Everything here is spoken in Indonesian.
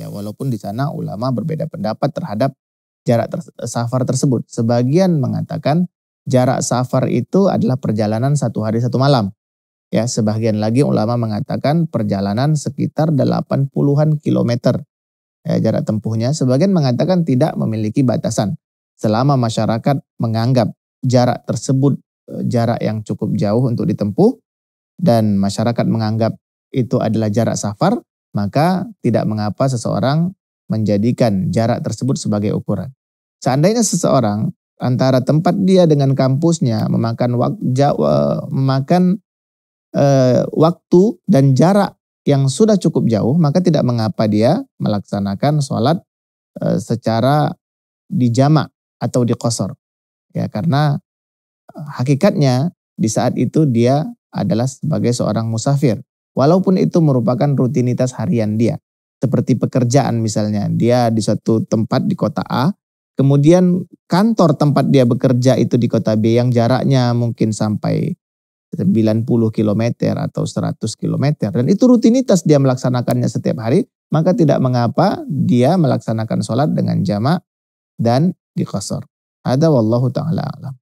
ya walaupun di sana ulama berbeda pendapat terhadap jarak ter safar tersebut. Sebagian mengatakan jarak safar itu adalah perjalanan satu hari satu malam. Ya, sebagian lagi ulama mengatakan perjalanan sekitar 80-an kilometer ya, jarak tempuhnya. Sebagian mengatakan tidak memiliki batasan. Selama masyarakat menganggap jarak tersebut e, jarak yang cukup jauh untuk ditempuh dan masyarakat menganggap itu adalah jarak safar, maka tidak mengapa seseorang menjadikan jarak tersebut sebagai ukuran. Seandainya seseorang antara tempat dia dengan kampusnya memakan waktu eh, memakan e, waktu dan jarak yang sudah cukup jauh, maka tidak mengapa dia melaksanakan sholat e, secara dijamak atau dikosor, Ya, karena hakikatnya di saat itu dia adalah sebagai seorang musafir Walaupun itu merupakan rutinitas harian dia. Seperti pekerjaan misalnya, dia di suatu tempat di kota A, kemudian kantor tempat dia bekerja itu di kota B yang jaraknya mungkin sampai 90 km atau 100 km dan itu rutinitas dia melaksanakannya setiap hari maka tidak mengapa dia melaksanakan sholat dengan jamak dan di Ada wallahu taala alam.